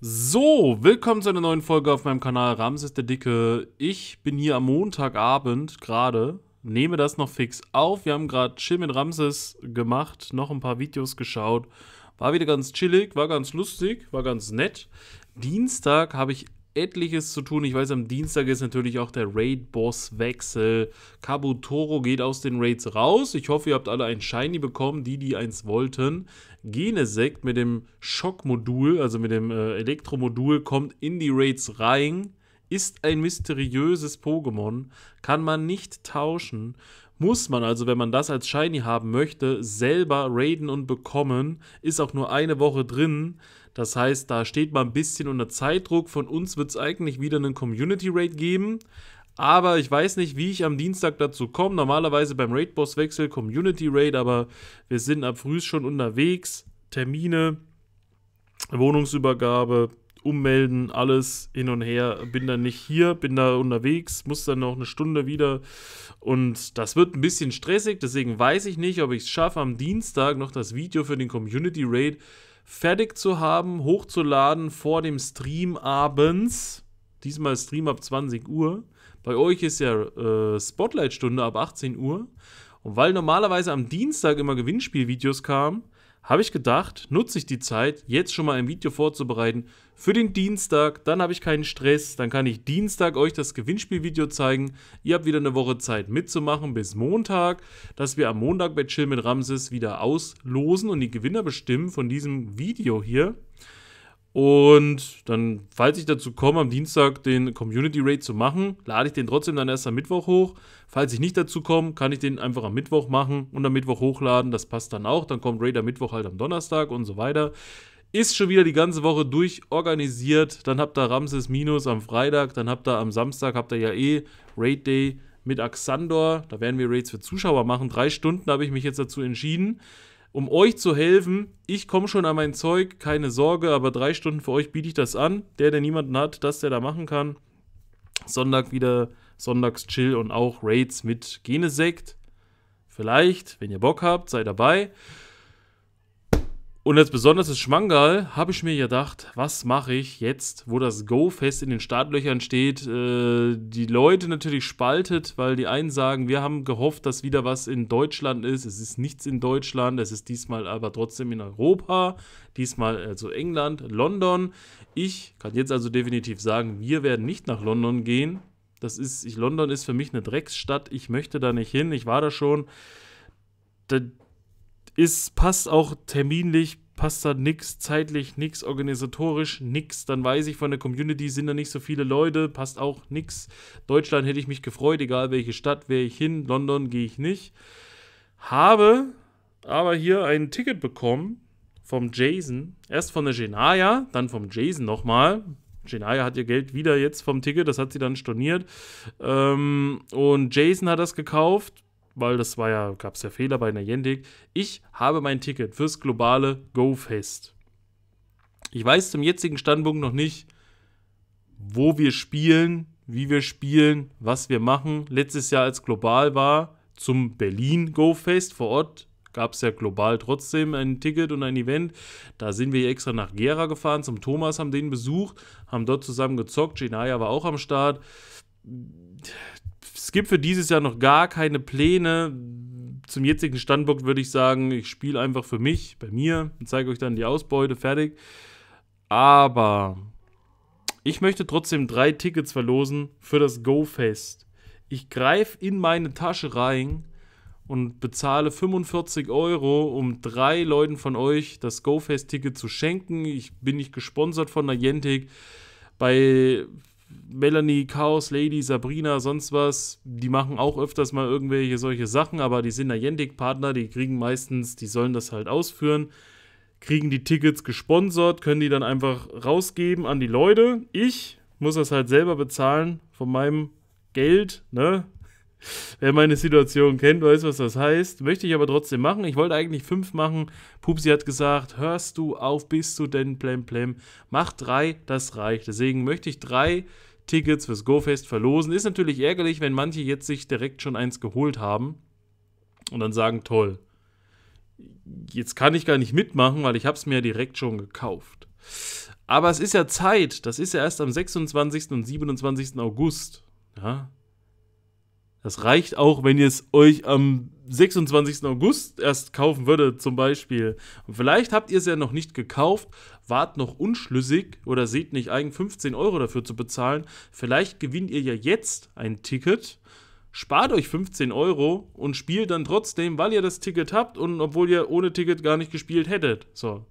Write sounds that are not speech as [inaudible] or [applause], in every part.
So, willkommen zu einer neuen Folge auf meinem Kanal Ramses der Dicke. Ich bin hier am Montagabend gerade, nehme das noch fix auf. Wir haben gerade Chill mit Ramses gemacht, noch ein paar Videos geschaut. War wieder ganz chillig, war ganz lustig, war ganz nett. Dienstag habe ich etliches zu tun. Ich weiß, am Dienstag ist natürlich auch der Raid-Boss-Wechsel. Kabutoro geht aus den Raids raus. Ich hoffe, ihr habt alle ein Shiny bekommen, die, die eins wollten. Genesekt mit dem Schockmodul, also mit dem äh, Elektromodul, kommt in die Raids rein. Ist ein mysteriöses Pokémon, kann man nicht tauschen muss man also, wenn man das als Shiny haben möchte, selber raiden und bekommen. Ist auch nur eine Woche drin. Das heißt, da steht man ein bisschen unter Zeitdruck. Von uns wird es eigentlich wieder einen Community Raid geben. Aber ich weiß nicht, wie ich am Dienstag dazu komme. Normalerweise beim Raid-Boss-Wechsel Community Raid, aber wir sind ab früh schon unterwegs. Termine, Wohnungsübergabe, ummelden, alles hin und her. Bin dann nicht hier, bin da unterwegs, muss dann noch eine Stunde wieder. Und das wird ein bisschen stressig, deswegen weiß ich nicht, ob ich es schaffe, am Dienstag noch das Video für den Community Raid zu fertig zu haben, hochzuladen vor dem Stream abends. Diesmal Stream ab 20 Uhr. Bei euch ist ja äh, Spotlight-Stunde ab 18 Uhr. Und weil normalerweise am Dienstag immer Gewinnspielvideos kamen, habe ich gedacht, nutze ich die Zeit, jetzt schon mal ein Video vorzubereiten für den Dienstag. Dann habe ich keinen Stress. Dann kann ich Dienstag euch das Gewinnspielvideo zeigen. Ihr habt wieder eine Woche Zeit mitzumachen bis Montag, dass wir am Montag bei Chill mit Ramses wieder auslosen und die Gewinner bestimmen von diesem Video hier. Und dann, falls ich dazu komme, am Dienstag den Community Raid zu machen, lade ich den trotzdem dann erst am Mittwoch hoch. Falls ich nicht dazu komme, kann ich den einfach am Mittwoch machen und am Mittwoch hochladen. Das passt dann auch. Dann kommt Raid am Mittwoch halt am Donnerstag und so weiter. Ist schon wieder die ganze Woche durchorganisiert. Dann habt ihr Ramses Minus am Freitag. Dann habt ihr am Samstag, habt ihr ja eh Raid Day mit Axandor. Da werden wir Raids für Zuschauer machen. Drei Stunden habe ich mich jetzt dazu entschieden um euch zu helfen. Ich komme schon an mein Zeug, keine Sorge, aber drei Stunden für euch biete ich das an. Der, der niemanden hat, dass der da machen kann. Sonntag wieder Sonntags Chill und auch Raids mit Genesekt. Vielleicht, wenn ihr Bock habt, seid dabei. Und als besonderses Schmangal habe ich mir gedacht, was mache ich jetzt, wo das Go fest in den Startlöchern steht, äh, die Leute natürlich spaltet, weil die einen sagen, wir haben gehofft, dass wieder was in Deutschland ist. Es ist nichts in Deutschland, es ist diesmal aber trotzdem in Europa, diesmal also England, London. Ich kann jetzt also definitiv sagen, wir werden nicht nach London gehen. Das ist, ich, London ist für mich eine Drecksstadt, ich möchte da nicht hin, ich war da schon. Da, ist, passt auch terminlich, passt da nichts, zeitlich nichts, organisatorisch nichts. Dann weiß ich von der Community sind da nicht so viele Leute, passt auch nichts. Deutschland hätte ich mich gefreut, egal welche Stadt wäre ich hin, London gehe ich nicht. Habe aber hier ein Ticket bekommen vom Jason. Erst von der Genaya, dann vom Jason nochmal. Genaya hat ihr Geld wieder jetzt vom Ticket, das hat sie dann storniert. Ähm, und Jason hat das gekauft weil das war ja, gab es ja Fehler bei Niantic. Ich habe mein Ticket fürs globale Go-Fest. Ich weiß zum jetzigen Standpunkt noch nicht, wo wir spielen, wie wir spielen, was wir machen. Letztes Jahr, als global war, zum Berlin Go Fest vor Ort gab es ja global trotzdem ein Ticket und ein Event. Da sind wir extra nach Gera gefahren, zum Thomas, haben den besucht, haben dort zusammen gezockt. Genaya war auch am Start es gibt für dieses Jahr noch gar keine Pläne. Zum jetzigen Standpunkt würde ich sagen, ich spiele einfach für mich, bei mir und zeige euch dann die Ausbeute, fertig. Aber ich möchte trotzdem drei Tickets verlosen für das Go-Fest. Ich greife in meine Tasche rein und bezahle 45 Euro, um drei Leuten von euch das GoFest-Ticket zu schenken. Ich bin nicht gesponsert von der Bei Melanie, Chaos, Lady, Sabrina, sonst was, die machen auch öfters mal irgendwelche solche Sachen, aber die sind Niantic-Partner, die kriegen meistens, die sollen das halt ausführen, kriegen die Tickets gesponsert, können die dann einfach rausgeben an die Leute. Ich muss das halt selber bezahlen von meinem Geld, ne? Wer meine Situation kennt, weiß, was das heißt. Möchte ich aber trotzdem machen. Ich wollte eigentlich fünf machen. Pupsi hat gesagt, hörst du auf, bist du denn plem plem. Mach drei, das reicht. Deswegen möchte ich drei Tickets fürs GoFest verlosen. Ist natürlich ärgerlich, wenn manche jetzt sich direkt schon eins geholt haben und dann sagen, toll, jetzt kann ich gar nicht mitmachen, weil ich habe es mir direkt schon gekauft. Aber es ist ja Zeit, das ist ja erst am 26. und 27. August. Ja, das reicht auch, wenn ihr es euch am 26. August erst kaufen würdet, zum Beispiel. Und vielleicht habt ihr es ja noch nicht gekauft, wart noch unschlüssig oder seht nicht eigen, 15 Euro dafür zu bezahlen. Vielleicht gewinnt ihr ja jetzt ein Ticket, spart euch 15 Euro und spielt dann trotzdem, weil ihr das Ticket habt und obwohl ihr ohne Ticket gar nicht gespielt hättet. So.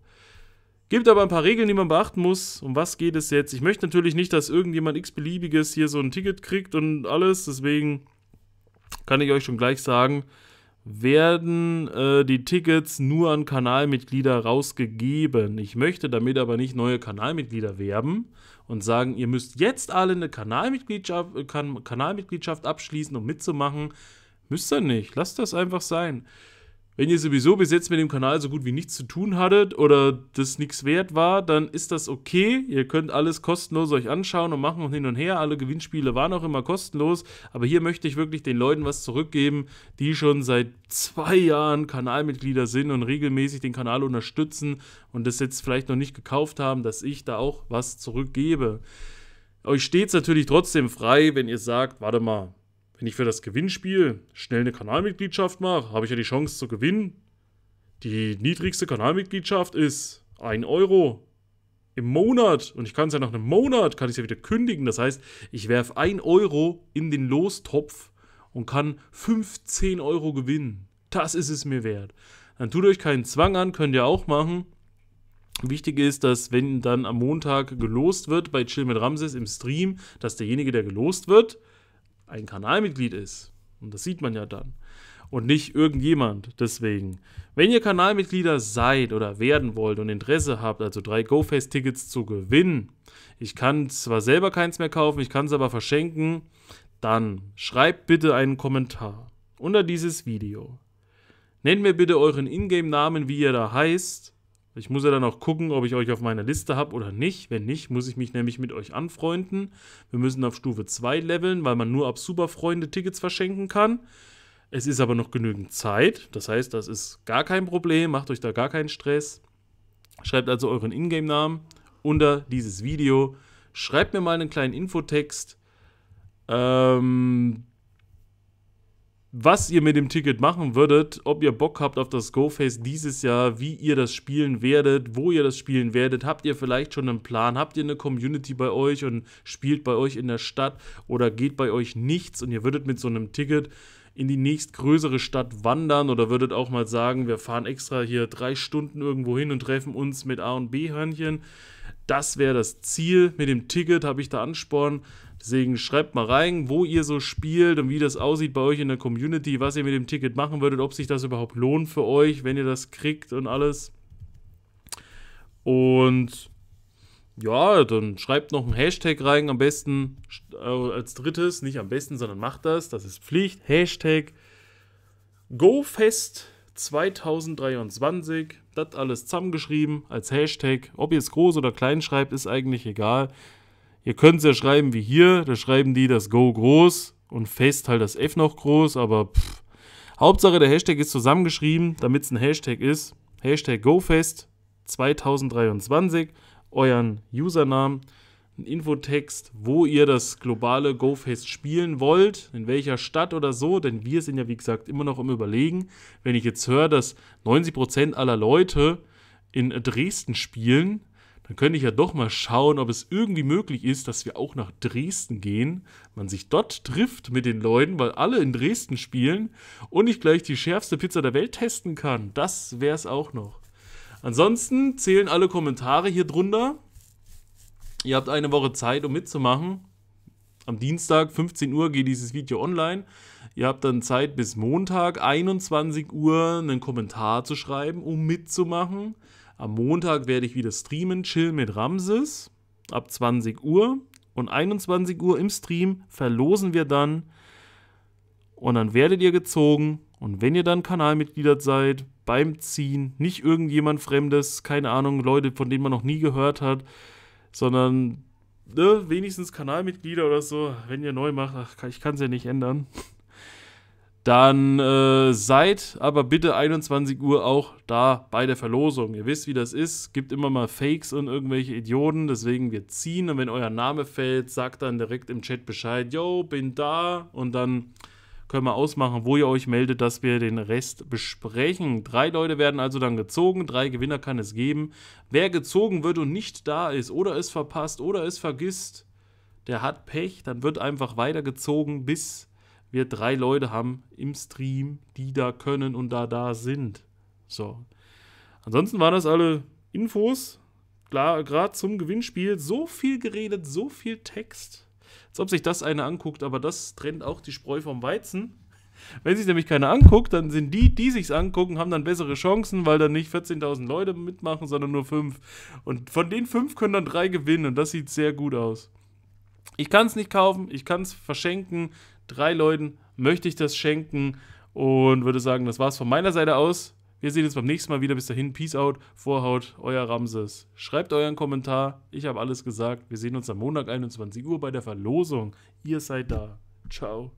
Gibt aber ein paar Regeln, die man beachten muss. Um was geht es jetzt? Ich möchte natürlich nicht, dass irgendjemand x-beliebiges hier so ein Ticket kriegt und alles, deswegen kann ich euch schon gleich sagen, werden äh, die Tickets nur an Kanalmitglieder rausgegeben. Ich möchte damit aber nicht neue Kanalmitglieder werben und sagen, ihr müsst jetzt alle eine Kanalmitgliedschaft, äh, kan Kanalmitgliedschaft abschließen, um mitzumachen. Müsst ihr nicht. Lasst das einfach sein. Wenn ihr sowieso bis jetzt mit dem Kanal so gut wie nichts zu tun hattet oder das nichts wert war, dann ist das okay. Ihr könnt alles kostenlos euch anschauen und machen und hin und her. Alle Gewinnspiele waren auch immer kostenlos. Aber hier möchte ich wirklich den Leuten was zurückgeben, die schon seit zwei Jahren Kanalmitglieder sind und regelmäßig den Kanal unterstützen und das jetzt vielleicht noch nicht gekauft haben, dass ich da auch was zurückgebe. Euch steht es natürlich trotzdem frei, wenn ihr sagt, warte mal, wenn ich für das Gewinnspiel schnell eine Kanalmitgliedschaft mache, habe ich ja die Chance zu gewinnen. Die niedrigste Kanalmitgliedschaft ist 1 Euro im Monat. Und ich kann es ja nach einem Monat, kann ich ja wieder kündigen. Das heißt, ich werfe 1 Euro in den Lostopf und kann 15 Euro gewinnen. Das ist es mir wert. Dann tut euch keinen Zwang an, könnt ihr auch machen. Wichtig ist, dass wenn dann am Montag gelost wird bei Chill mit Ramses im Stream, dass derjenige, der gelost wird, ein Kanalmitglied ist. Und das sieht man ja dann. Und nicht irgendjemand. Deswegen, wenn ihr Kanalmitglieder seid oder werden wollt und Interesse habt, also drei GoFest-Tickets zu gewinnen, ich kann zwar selber keins mehr kaufen, ich kann es aber verschenken, dann schreibt bitte einen Kommentar unter dieses Video. Nennt mir bitte euren Ingame-Namen, wie ihr da heißt ich muss ja dann auch gucken, ob ich euch auf meiner Liste habe oder nicht. Wenn nicht, muss ich mich nämlich mit euch anfreunden. Wir müssen auf Stufe 2 leveln, weil man nur ab Superfreunde Tickets verschenken kann. Es ist aber noch genügend Zeit. Das heißt, das ist gar kein Problem. Macht euch da gar keinen Stress. Schreibt also euren Ingame-Namen unter dieses Video. Schreibt mir mal einen kleinen Infotext. Ähm, was ihr mit dem Ticket machen würdet, ob ihr Bock habt auf das GoFace dieses Jahr, wie ihr das spielen werdet, wo ihr das spielen werdet, habt ihr vielleicht schon einen Plan, habt ihr eine Community bei euch und spielt bei euch in der Stadt oder geht bei euch nichts und ihr würdet mit so einem Ticket in die nächstgrößere Stadt wandern oder würdet auch mal sagen, wir fahren extra hier drei Stunden irgendwo hin und treffen uns mit A und B-Hörnchen. Das wäre das Ziel. Mit dem Ticket habe ich da Ansporn. Deswegen schreibt mal rein, wo ihr so spielt und wie das aussieht bei euch in der Community, was ihr mit dem Ticket machen würdet, ob sich das überhaupt lohnt für euch, wenn ihr das kriegt und alles. Und ja, dann schreibt noch einen Hashtag rein, am besten äh, als drittes, nicht am besten, sondern macht das, das ist Pflicht. Hashtag GoFest 2023, das alles zusammengeschrieben als Hashtag. Ob ihr es groß oder klein schreibt, ist eigentlich egal. Ihr könnt es ja schreiben wie hier, da schreiben die das Go groß und fest halt das F noch groß, aber pff. Hauptsache der Hashtag ist zusammengeschrieben, damit es ein Hashtag ist. Hashtag GoFest 2023, euren Usernamen, ein Infotext, wo ihr das globale GoFest spielen wollt, in welcher Stadt oder so, denn wir sind ja wie gesagt immer noch im Überlegen. Wenn ich jetzt höre, dass 90% aller Leute in Dresden spielen, dann könnte ich ja doch mal schauen, ob es irgendwie möglich ist, dass wir auch nach Dresden gehen, man sich dort trifft mit den Leuten, weil alle in Dresden spielen und ich gleich die schärfste Pizza der Welt testen kann. Das wäre es auch noch. Ansonsten zählen alle Kommentare hier drunter. Ihr habt eine Woche Zeit, um mitzumachen. Am Dienstag 15 Uhr geht dieses Video online. Ihr habt dann Zeit bis Montag 21 Uhr einen Kommentar zu schreiben, um mitzumachen. Am Montag werde ich wieder streamen, chill mit Ramses ab 20 Uhr und 21 Uhr im Stream verlosen wir dann und dann werdet ihr gezogen und wenn ihr dann Kanalmitglieder seid, beim Ziehen, nicht irgendjemand Fremdes, keine Ahnung, Leute, von denen man noch nie gehört hat, sondern ne, wenigstens Kanalmitglieder oder so, wenn ihr neu macht, ach, ich kann es ja nicht ändern dann äh, seid aber bitte 21 Uhr auch da bei der Verlosung. Ihr wisst, wie das ist. Gibt immer mal Fakes und irgendwelche Idioten. Deswegen wir ziehen. Und wenn euer Name fällt, sagt dann direkt im Chat Bescheid. Yo, bin da. Und dann können wir ausmachen, wo ihr euch meldet, dass wir den Rest besprechen. Drei Leute werden also dann gezogen. Drei Gewinner kann es geben. Wer gezogen wird und nicht da ist oder es verpasst oder es vergisst, der hat Pech. Dann wird einfach weitergezogen bis wir drei Leute haben im Stream, die da können und da da sind. So. Ansonsten waren das alle Infos. Klar, gerade zum Gewinnspiel. So viel geredet, so viel Text. Als ob sich das eine anguckt, aber das trennt auch die Spreu vom Weizen. [laughs] Wenn sich nämlich keiner anguckt, dann sind die, die sich's angucken, haben dann bessere Chancen, weil dann nicht 14.000 Leute mitmachen, sondern nur fünf. Und von den fünf können dann drei gewinnen und das sieht sehr gut aus. Ich kann es nicht kaufen, ich kann es verschenken, drei Leuten möchte ich das schenken und würde sagen, das war's von meiner Seite aus. Wir sehen uns beim nächsten Mal wieder. Bis dahin, Peace out, Vorhaut, euer Ramses. Schreibt euren Kommentar. Ich habe alles gesagt. Wir sehen uns am Montag 21 Uhr bei der Verlosung. Ihr seid da. Ciao.